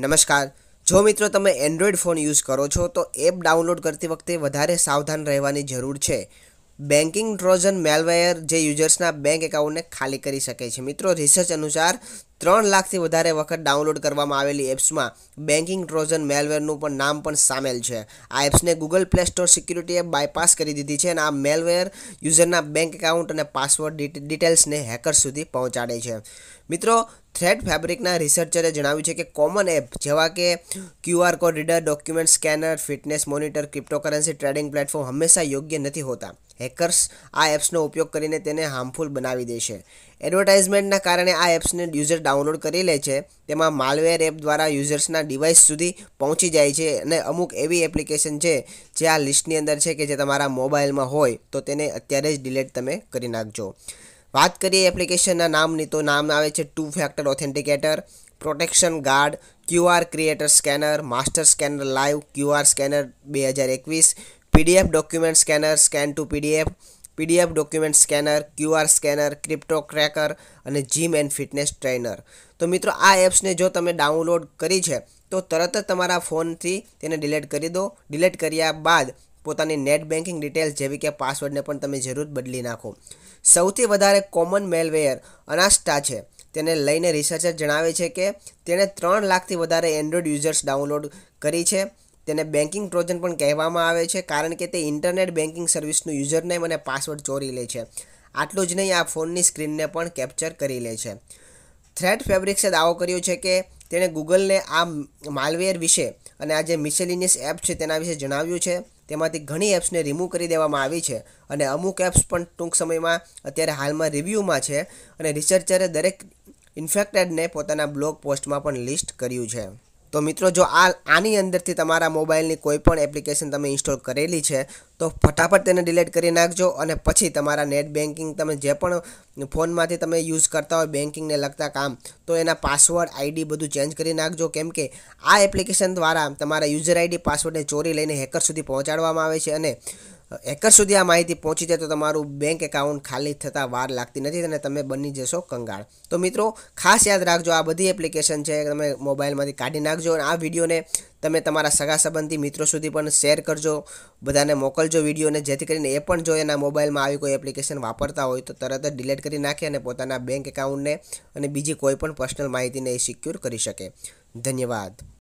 નમસ્કાર જો મિત્રો તમે એન્ડ્રોઈડ ફોન યુઝ કરો છો તો એપ ડાઉનલોડ કરતી વખતે વધારે સાવધાન રહેવાની જરૂર છે બેન્કિંગ ટ્રોઝન મેલવેયર જે યુઝર્સના બેંક એકાઉન્ટને ખાલી કરી શકે છે મિત્રો રિસર્ચ અનુસાર ત્રણ લાખથી વધારે વખત ડાઉનલોડ કરવામાં આવેલી એપ્સમાં બેન્કિંગ ટ્રોઝન મેલવેરનું પણ નામ પણ સામેલ છે આ એપ્સને ગૂગલ પ્લે સ્ટોર સિક્યુરિટીએ બાયપાસ કરી દીધી છે અને આ મેલવેર યુઝરના બેંક એકાઉન્ટ અને પાસવર્ડ ડિટેલ્સને હેકર્સ સુધી પહોંચાડે છે મિત્રો થ્રેડ ફેબ્રિકના રિસર્ચરે જણાવ્યું છે કે કોમન એપ જેવા કે QR code reader document scanner fitness monitor cryptocurrency trading platform હંમેશા યોગ્ય નથી હોતા હેકર્સ આ એપ્સનો ઉપયોગ કરીને તેને હાર્મફુલ બનાવી દેશે એડવર્ટાઇઝમેન્ટના કારણે આ એપ્સને યુઝર ડાઉનલોડ કરી લે છે તેમાં માલવેર એપ દ્વારા યુઝર્સના ડિવાઇસ સુધી પહોંચી જાય છે અને અમુક એવી એપ્લિકેશન છે જે આ લિસ્ટની અંદર છે કે જે તમારા મોબાઈલમાં હોય તો તેને અત્યારે જ ડિલેટ તમે કરી નાખજો વાત કરીએ એપ્લિકેશનના નામની તો નામ આવે છે two factor authenticator protection guard QR creator scanner master scanner live QR scanner બે હજાર એકવીસ PDF document scanner scan to PDF PDF document scanner QR scanner crypto cracker અને જીમ એન્ડ ફિટનેસ ટ્રેનર તો મિત્રો આ એપ્સને જો તમે ડાઉનલોડ કરી છે તો તરત જ તમારા ફોનથી તેને ડિલીટ કરી દો ડિલીટ કર્યા બાદ પોતાની નેટ બેન્કિંગ ડિટેલ્સ જેવી કે પાસવર્ડને પણ તમે જરૂર બદલી નાખો સૌથી વધારે કોમન મેલવેયર અનાસ્ટા છે તેને લઈને રિસર્ચર જણાવે છે કે તેણે ત્રણ લાખથી વધારે એન્ડ્રોઇડ યુઝર્સ ડાઉનલોડ કરી છે તેને બેન્કિંગ ટ્રોજન પણ કહેવામાં આવે છે કારણ કે તે ઇન્ટરનેટ બેન્કિંગ સર્વિસનું યુઝરનેમ અને પાસવર્ડ ચોરી લે છે આટલું જ નહીં આ ફોનની સ્ક્રીનને પણ કેપ્ચર કરી લે છે થ્રેટ ફેબ્રિક્સે દાવો કર્યો છે કે તેણે ગૂગલને આ માલવેર વિશે અને આ જે મિસેલિનિયસ એપ છે તેના વિશે જણાવ્યું છે તેમાંથી ઘણી એપ્સને રિમૂવ કરી દેવામાં આવી છે અને અમુક એપ્સ પણ ટૂંક સમયમાં અત્યારે હાલમાં રિવ્યૂમાં છે અને રિસર્ચરે દરેક ઇન્ફેક્ટેડને પોતાના બ્લોગ પોસ્ટમાં પણ લિસ્ટ કર્યું છે તો મિત્રો જો આ આની અંદરથી તમારા મોબાઈલની કોઈ પણ એપ્લિકેશન તમે ઇન્સ્ટોલ કરેલી છે તો ફટાફટ તેને ડિલીટ કરી નાખજો અને પછી તમારા નેટ બેન્કિંગ તમે જે પણ ફોનમાંથી તમે યુઝ કરતા હોય બેન્કિંગને લગતા કામ તો એના પાસવર્ડ આઈડી બધું ચેન્જ કરી નાખજો કેમ કે આ એપ્લિકેશન દ્વારા તમારા યુઝર આઈડી પાસવર્ડને ચોરી લઈને હેકર સુધી પહોંચાડવામાં આવે છે અને હેકર સુધી આ માહિતી પહોંચી જાય તો તમારું બેંક એકાઉન્ટ ખાલી થતાં વાર લાગતી નથી અને તમે બની જશો કંગાળ તો મિત્રો ખાસ યાદ રાખજો આ બધી એપ્લિકેશન છે તમે મોબાઈલમાંથી કાઢી નાખજો અને આ વિડીયોને તમે તમારા સગા સંબંધી મિત્રો સુધી પણ શેર કરજો બધાને મોકલજો વિડીયોને જેથી કરીને એ પણ જો એના મોબાઈલમાં આવી કોઈ એપ્લિકેશન વાપરતા હોય તો તરત જ ડિલીટ કરી નાખે અને પોતાના બેંક એકાઉન્ટને અને બીજી કોઈ પણ પર્સનલ માહિતીને એ સિક્યોર કરી શકે ધન્યવાદ